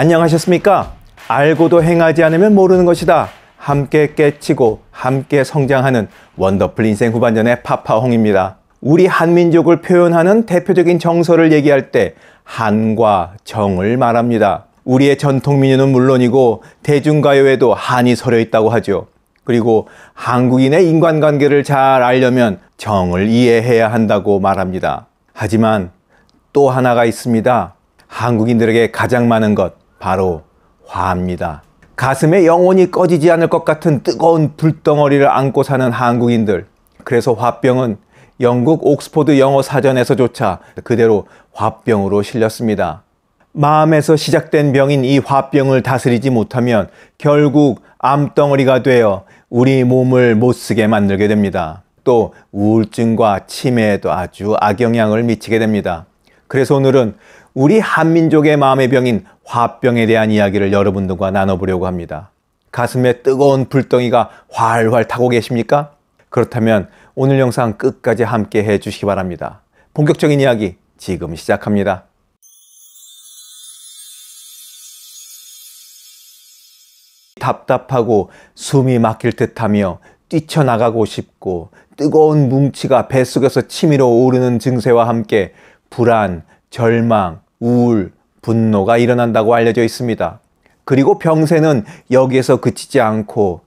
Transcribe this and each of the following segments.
안녕하셨습니까? 알고도 행하지 않으면 모르는 것이다. 함께 깨치고 함께 성장하는 원더풀 인생 후반전의 파파홍입니다. 우리 한민족을 표현하는 대표적인 정서를 얘기할 때 한과 정을 말합니다. 우리의 전통 민요는 물론이고 대중가요에도 한이 서려 있다고 하죠. 그리고 한국인의 인간관계를 잘 알려면 정을 이해해야 한다고 말합니다. 하지만 또 하나가 있습니다. 한국인들에게 가장 많은 것, 바로 화합니다. 가슴에 영혼이 꺼지지 않을 것 같은 뜨거운 불덩어리를 안고 사는 한국인들. 그래서 화병은 영국 옥스포드 영어 사전에서조차 그대로 화병으로 실렸습니다. 마음에서 시작된 병인 이 화병을 다스리지 못하면 결국 암덩어리가 되어 우리 몸을 못쓰게 만들게 됩니다. 또 우울증과 치매에도 아주 악영향을 미치게 됩니다. 그래서 오늘은 우리 한민족의 마음의 병인 화병에 대한 이야기를 여러분들과 나눠보려고 합니다. 가슴에 뜨거운 불덩이가 활활 타고 계십니까? 그렇다면 오늘 영상 끝까지 함께 해 주시기 바랍니다. 본격적인 이야기 지금 시작합니다. 답답하고 숨이 막힐 듯 하며 뛰쳐나가고 싶고 뜨거운 뭉치가 뱃속에서 치밀어 오르는 증세와 함께 불안, 절망, 우울, 분노가 일어난다고 알려져 있습니다. 그리고 병세는 여기에서 그치지 않고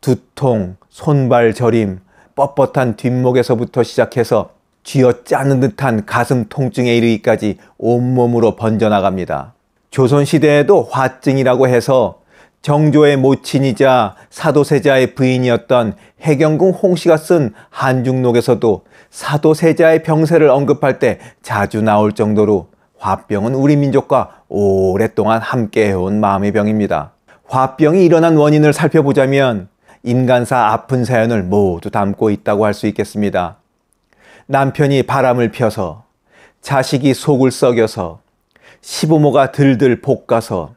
두통, 손발 저림, 뻣뻣한 뒷목에서부터 시작해서 쥐어짜는 듯한 가슴 통증에 이르기까지 온몸으로 번져나갑니다. 조선시대에도 화증이라고 해서 정조의 모친이자 사도세자의 부인이었던 해경궁 홍씨가 쓴 한중록에서도 사도세자의 병세를 언급할 때 자주 나올 정도로 화병은 우리 민족과 오랫동안 함께해온 마음의 병입니다. 화병이 일어난 원인을 살펴보자면 인간사 아픈 사연을 모두 담고 있다고 할 수 있겠습니다. 남편이 바람을 펴서, 자식이 속을 썩여서, 시부모가 들들 볶아서,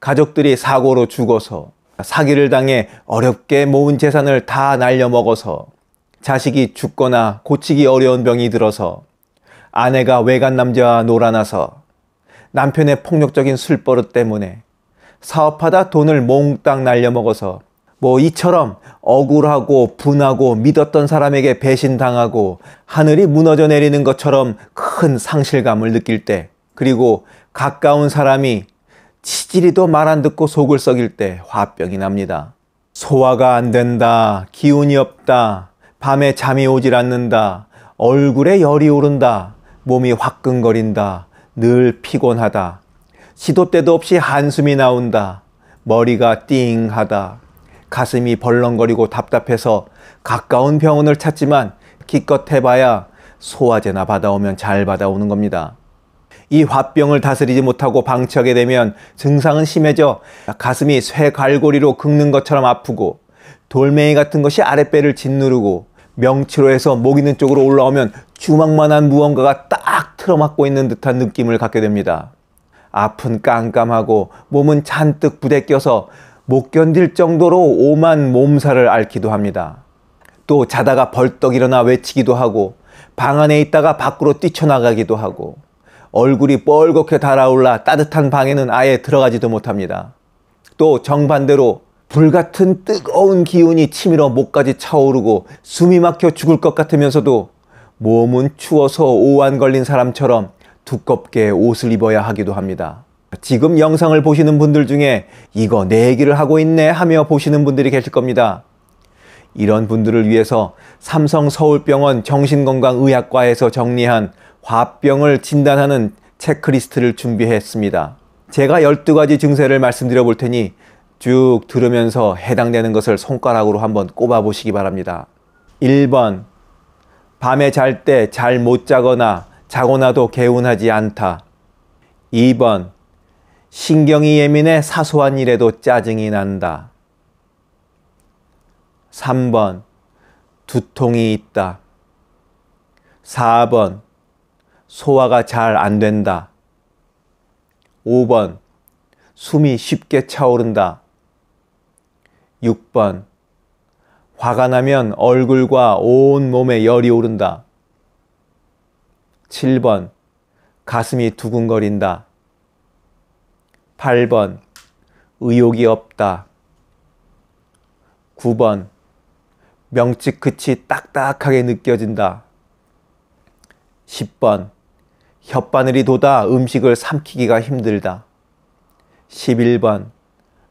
가족들이 사고로 죽어서 사기를 당해 어렵게 모은 재산을 다 날려먹어서 자식이 죽거나 고치기 어려운 병이 들어서 아내가 외간 남자와 놀아나서 남편의 폭력적인 술버릇 때문에 사업하다 돈을 몽땅 날려먹어서 뭐 이처럼 억울하고 분하고 믿었던 사람에게 배신당하고 하늘이 무너져 내리는 것처럼 큰 상실감을 느낄 때 그리고 가까운 사람이 치질이도 말 안 듣고 속을 썩일 때 화병이 납니다. 소화가 안 된다, 기운이 없다, 밤에 잠이 오질 않는다, 얼굴에 열이 오른다, 몸이 화끈거린다, 늘 피곤하다, 시도 때도 없이 한숨이 나온다, 머리가 띵하다, 가슴이 벌렁거리고 답답해서 가까운 병원을 찾지만 기껏 해봐야 소화제나 받아오면 잘 받아오는 겁니다. 이 화병을 다스리지 못하고 방치하게 되면 증상은 심해져 가슴이 쇠갈고리로 긁는 것처럼 아프고 돌멩이 같은 것이 아랫배를 짓누르고 명치로 해서 목 있는 쪽으로 올라오면 주먹만한 무언가가 딱 틀어막고 있는 듯한 느낌을 갖게 됩니다. 앞은 깜깜하고 몸은 잔뜩 부대껴서 못 견딜 정도로 오만 몸살을 앓기도 합니다. 또 자다가 벌떡 일어나 외치기도 하고 방 안에 있다가 밖으로 뛰쳐나가기도 하고 얼굴이 뻘겋게 달아올라 따뜻한 방에는 아예 들어가지도 못합니다. 또 정반대로 불같은 뜨거운 기운이 치밀어 목까지 차오르고 숨이 막혀 죽을 것 같으면서도 몸은 추워서 오한 걸린 사람처럼 두껍게 옷을 입어야 하기도 합니다. 지금 영상을 보시는 분들 중에 이거 내 얘기를 하고 있네 하며 보시는 분들이 계실 겁니다. 이런 분들을 위해서 삼성 서울병원 정신건강의학과에서 정리한 화병을 진단하는 체크리스트를 준비했습니다. 제가 12가지 증세를 말씀드려 볼 테니 쭉 들으면서 해당되는 것을 손가락으로 한번 꼽아 보시기 바랍니다. 1번. 밤에 잘 때 잘 못 자거나 자고 나도 개운하지 않다. 2번. 신경이 예민해 사소한 일에도 짜증이 난다. 3번. 두통이 있다. 4번. 소화가 잘 안 된다. 5번 숨이 쉽게 차오른다. 6번 화가 나면 얼굴과 온 몸에 열이 오른다. 7번 가슴이 두근거린다. 8번 의욕이 없다. 9번 명치 끝이 딱딱하게 느껴진다. 10번 혓바늘이 돋아 음식을 삼키기가 힘들다. 11번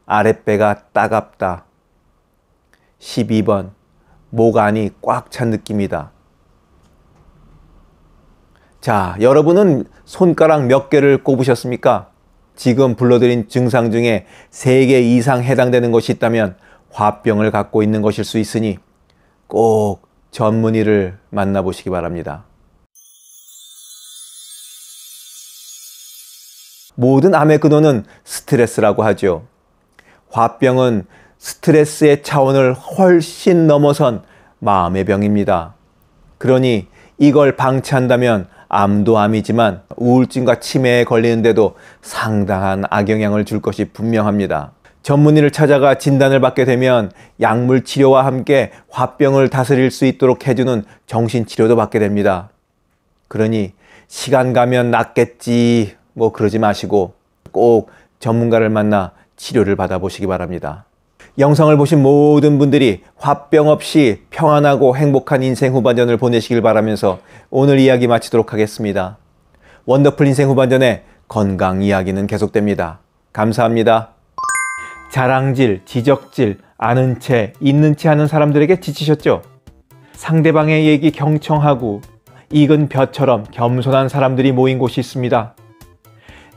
아랫배가 따갑다. 12번 목 안이 꽉 찬 느낌이다. 자, 여러분은 손가락 몇 개를 꼽으셨습니까? 지금 불러드린 증상 중에 3개 이상 해당되는 것이 있다면 화병을 갖고 있는 것일 수 있으니 꼭 전문의를 만나보시기 바랍니다. 모든 암의 근원은 스트레스라고 하죠. 화병은 스트레스의 차원을 훨씬 넘어선 마음의 병입니다. 그러니 이걸 방치한다면 암도 암이지만 우울증과 치매에 걸리는데도 상당한 악영향을 줄 것이 분명합니다. 전문의를 찾아가 진단을 받게 되면 약물 치료와 함께 화병을 다스릴 수 있도록 해주는 정신 치료도 받게 됩니다. 그러니 시간 가면 낫겠지 뭐 그러지 마시고 꼭 전문가를 만나 치료를 받아보시기 바랍니다. 영상을 보신 모든 분들이 화병 없이 평안하고 행복한 인생 후반전을 보내시길 바라면서 오늘 이야기 마치도록 하겠습니다. 원더풀 인생 후반전의 건강 이야기는 계속됩니다. 감사합니다. 자랑질, 지적질, 아는 채, 있는 채 하는 사람들에게 지치셨죠? 상대방의 얘기 경청하고 익은 벼처럼 겸손한 사람들이 모인 곳이 있습니다.